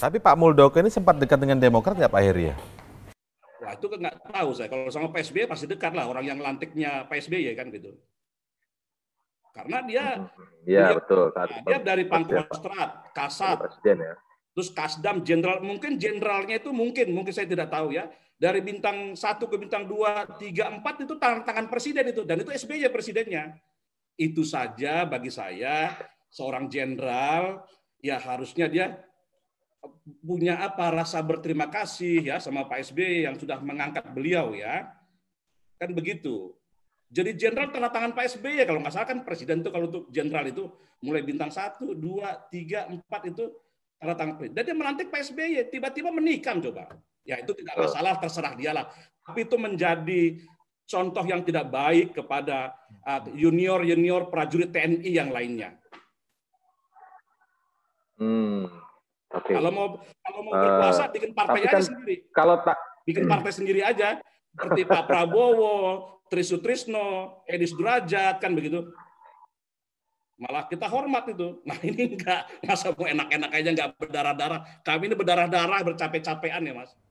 Tapi Pak Muldoko ini sempat dekat dengan Demokrat nggak Pak Heri ya? Wah itu nggak tahu saya. Kalau sama PSB pasti dekat lah orang yang lantiknya PSB ya kan gitu. Karena dia, ya, dia, betul. Saat dia dari Pangkostrat, ya, Kasat, ya. terus Kasdam, Jenderal. Mungkin Jenderalnya itu mungkin, mungkin saya tidak tahu ya. Dari bintang satu ke bintang dua, tiga, empat itu tangan, tangan presiden itu. Dan itu SBY presidennya. Itu saja bagi saya seorang jenderal ya harusnya dia punya apa rasa berterima kasih ya sama Pak SBY yang sudah mengangkat beliau ya. Kan begitu. Jadi jenderal tanda tangan Pak SBY ya, kalau nggak salah kan presiden itu kalau untuk jenderal itu mulai bintang satu dua tiga empat itu tanda tangan presiden. Dan dia melantik Pak SBY, ya, tiba-tiba menikam coba. Ya itu tidak oh. masalah, terserah dialah. Tapi itu menjadi contoh yang tidak baik kepada ah, junior-junior prajurit TNI yang lainnya. okay. Kalau mau kalau mau eh, berkuasa uh, bikin partai kan, aja sendiri. Kalau tak bikin hmm. partai sendiri aja seperti Pak Prabowo, Trisutrisno, Edi Sudrajat kan begitu. Malah kita hormat itu. Nah ini enggak masa mau enak-enak aja enggak berdarah-darah. Kami ini berdarah-darah bercape capean ya mas.